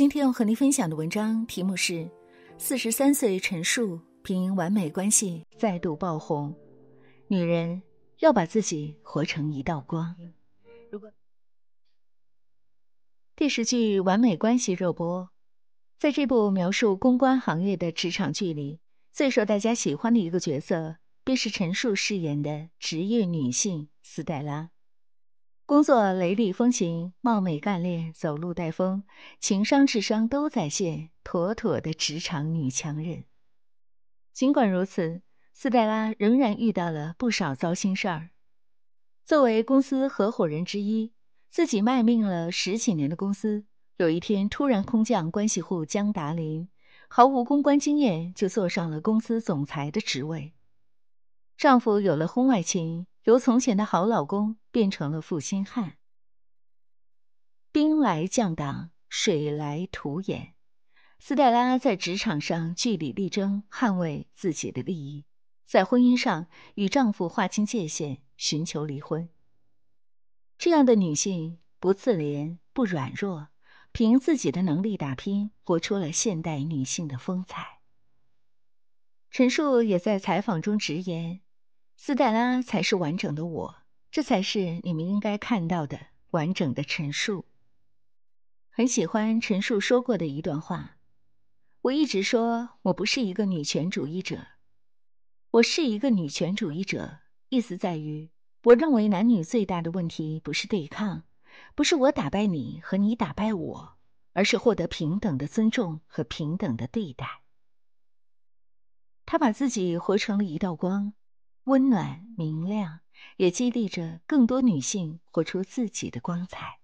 今天要和您分享的文章题目是《四十三岁陈述凭完美关系再度爆红，女人要把自己活成一道光》。如果第十剧《完美关系》热播，在这部描述公关行业的职场剧里，最受大家喜欢的一个角色便是陈述饰演的职业女性斯黛拉。工作雷厉风行，貌美干练，走路带风，情商智商都在线，妥妥的职场女强人。尽管如此，斯黛拉仍然遇到了不少糟心事儿。作为公司合伙人之一，自己卖命了十几年的公司，有一天突然空降关系户江达林，毫无公关经验就坐上了公司总裁的职位。丈夫有了婚外情。由从前的好老公变成了负心汉，兵来将挡，水来土掩。斯黛拉在职场上据理力争，捍卫自己的利益；在婚姻上与丈夫划清界限，寻求离婚。这样的女性不自怜，不软弱，凭自己的能力打拼，活出了现代女性的风采。陈述也在采访中直言。斯黛拉才是完整的我，这才是你们应该看到的完整的陈述。很喜欢陈述说过的一段话，我一直说我不是一个女权主义者，我是一个女权主义者，意思在于我认为男女最大的问题不是对抗，不是我打败你和你打败我，而是获得平等的尊重和平等的对待。他把自己活成了一道光。温暖明亮，也激励着更多女性活出自己的光彩。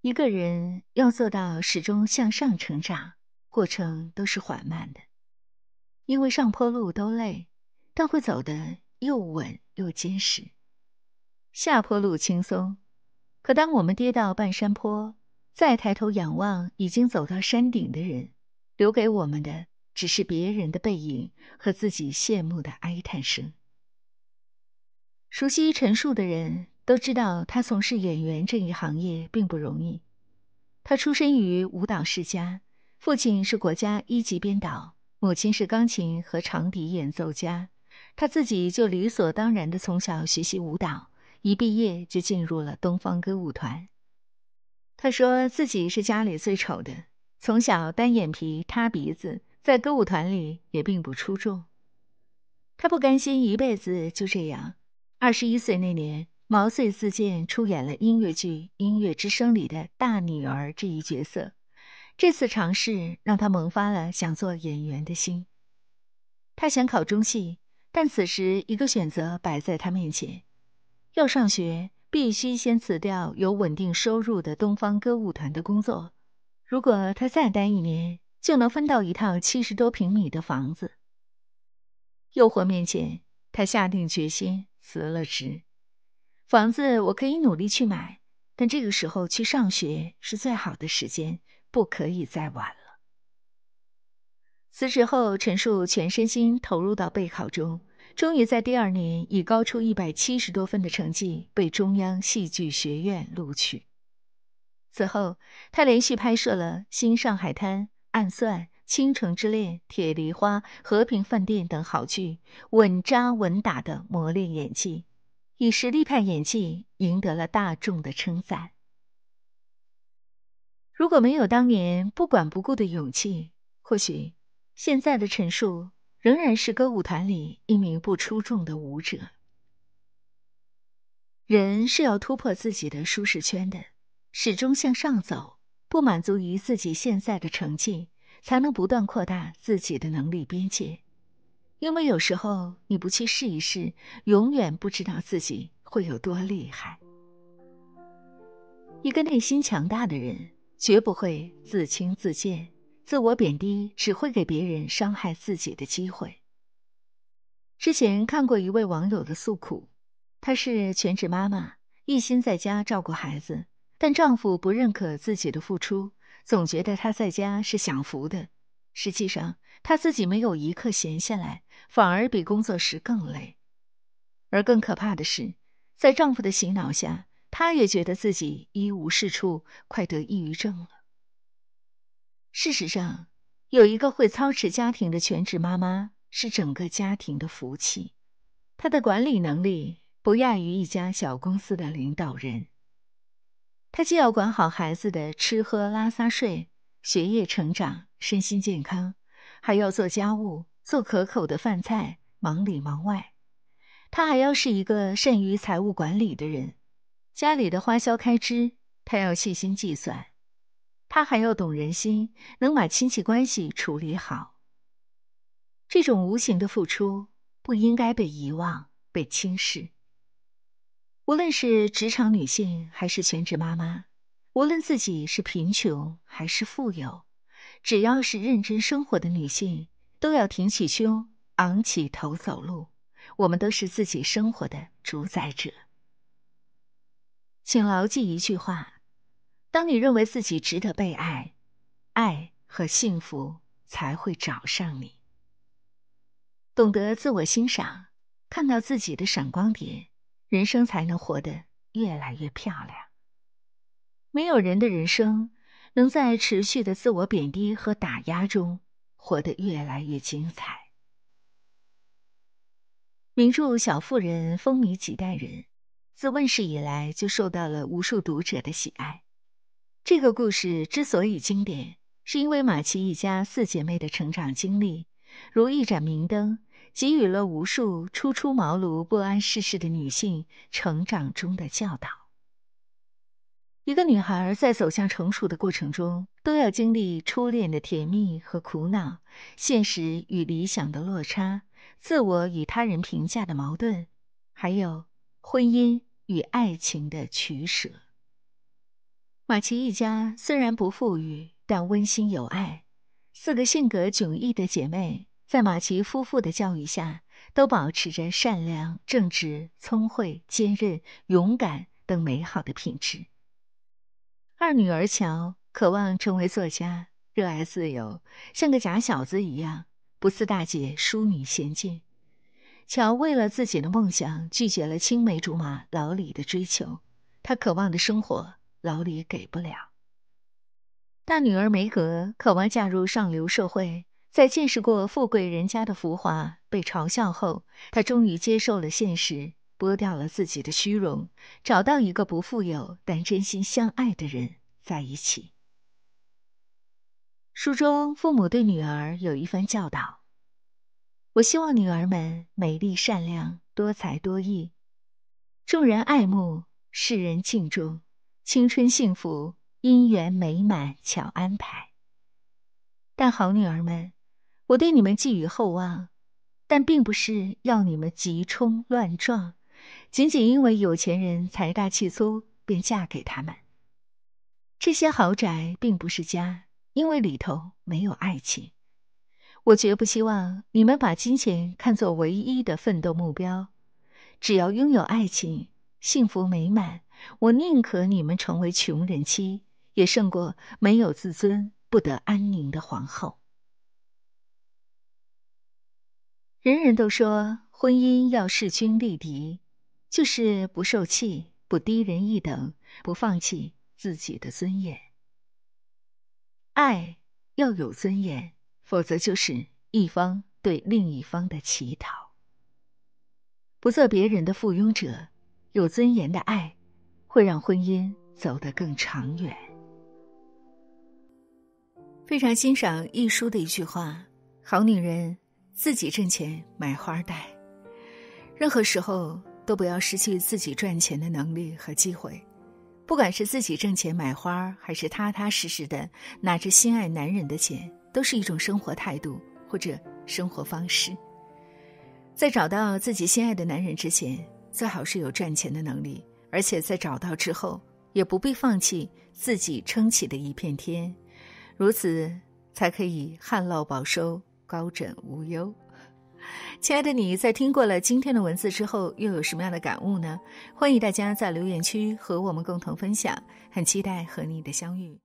一个人要做到始终向上成长，过程都是缓慢的，因为上坡路都累，但会走得又稳又坚实。下坡路轻松，可当我们跌到半山坡，再抬头仰望已经走到山顶的人，留给我们的。只是别人的背影和自己羡慕的哀叹声。熟悉陈数的人都知道，他从事演员这一行业并不容易。他出身于舞蹈世家，父亲是国家一级编导，母亲是钢琴和长笛演奏家，他自己就理所当然的从小学习舞蹈，一毕业就进入了东方歌舞团。他说自己是家里最丑的，从小单眼皮塌鼻子。在歌舞团里也并不出众，他不甘心一辈子就这样。二十一岁那年，毛遂自荐出演了音乐剧《音乐之声》里的大女儿这一角色，这次尝试让他萌发了想做演员的心。他想考中戏，但此时一个选择摆在他面前：要上学，必须先辞掉有稳定收入的东方歌舞团的工作。如果他再待一年，就能分到一套七十多平米的房子。诱惑面前，他下定决心辞了职。房子我可以努力去买，但这个时候去上学是最好的时间，不可以再晚了。辞职后，陈述全身心投入到备考中，终于在第二年以高出一百七十多分的成绩被中央戏剧学院录取。此后，他连续拍摄了《新上海滩》。《暗算》《倾城之恋》《铁梨花》《和平饭店》等好剧，稳扎稳打的磨练演技，以实力派演技赢得了大众的称赞。如果没有当年不管不顾的勇气，或许现在的陈数仍然是歌舞团里一名不出众的舞者。人是要突破自己的舒适圈的，始终向上走，不满足于自己现在的成绩。才能不断扩大自己的能力边界，因为有时候你不去试一试，永远不知道自己会有多厉害。一个内心强大的人，绝不会自轻自贱、自我贬低，只会给别人伤害自己的机会。之前看过一位网友的诉苦，她是全职妈妈，一心在家照顾孩子，但丈夫不认可自己的付出。总觉得他在家是享福的，实际上他自己没有一刻闲下来，反而比工作时更累。而更可怕的是，在丈夫的洗脑下，她也觉得自己一无是处，快得抑郁症了。事实上，有一个会操持家庭的全职妈妈是整个家庭的福气，她的管理能力不亚于一家小公司的领导人。他既要管好孩子的吃喝拉撒睡、学业成长、身心健康，还要做家务、做可口的饭菜，忙里忙外。他还要是一个善于财务管理的人，家里的花销开支他要细心计算。他还要懂人心，能把亲戚关系处理好。这种无形的付出不应该被遗忘、被轻视。无论是职场女性还是全职妈妈，无论自己是贫穷还是富有，只要是认真生活的女性，都要挺起胸、昂起头走路。我们都是自己生活的主宰者。请牢记一句话：当你认为自己值得被爱，爱和幸福才会找上你。懂得自我欣赏，看到自己的闪光点。人生才能活得越来越漂亮。没有人的人生能在持续的自我贬低和打压中活得越来越精彩。名著《小妇人》风靡几代人，自问世以来就受到了无数读者的喜爱。这个故事之所以经典，是因为马奇一家四姐妹的成长经历，如一盏明灯。给予了无数初出茅庐、不谙世事的女性成长中的教导。一个女孩在走向成熟的过程中，都要经历初恋的甜蜜和苦恼，现实与理想的落差，自我与他人评价的矛盾，还有婚姻与爱情的取舍。马奇一家虽然不富裕，但温馨有爱，四个性格迥异的姐妹。在马奇夫妇的教育下，都保持着善良、正直、聪慧、坚韧、勇敢等美好的品质。二女儿乔渴望成为作家，热爱自由，像个假小子一样，不似大姐淑女娴静。乔为了自己的梦想，拒绝了青梅竹马老李的追求。她渴望的生活，老李给不了。大女儿梅格渴望嫁入上流社会。在见识过富贵人家的浮华被嘲笑后，他终于接受了现实，剥掉了自己的虚荣，找到一个不富有但真心相爱的人在一起。书中父母对女儿有一番教导：“我希望女儿们美丽善良、多才多艺，众人爱慕，世人敬重，青春幸福，姻缘美满巧安排。”但好女儿们。我对你们寄予厚望，但并不是要你们急冲乱撞，仅仅因为有钱人财大气粗便嫁给他们。这些豪宅并不是家，因为里头没有爱情。我绝不希望你们把金钱看作唯一的奋斗目标。只要拥有爱情，幸福美满，我宁可你们成为穷人妻，也胜过没有自尊、不得安宁的皇后。人人都说婚姻要势均力敌，就是不受气、不低人一等、不放弃自己的尊严。爱要有尊严，否则就是一方对另一方的乞讨，不做别人的附庸者。有尊严的爱，会让婚姻走得更长远。非常欣赏一书的一句话：“好女人。”自己挣钱买花戴，任何时候都不要失去自己赚钱的能力和机会。不管是自己挣钱买花，还是踏踏实实的拿着心爱男人的钱，都是一种生活态度或者生活方式。在找到自己心爱的男人之前，最好是有赚钱的能力，而且在找到之后，也不必放弃自己撑起的一片天，如此才可以旱涝保收。高枕无忧，亲爱的你在听过了今天的文字之后，又有什么样的感悟呢？欢迎大家在留言区和我们共同分享，很期待和你的相遇。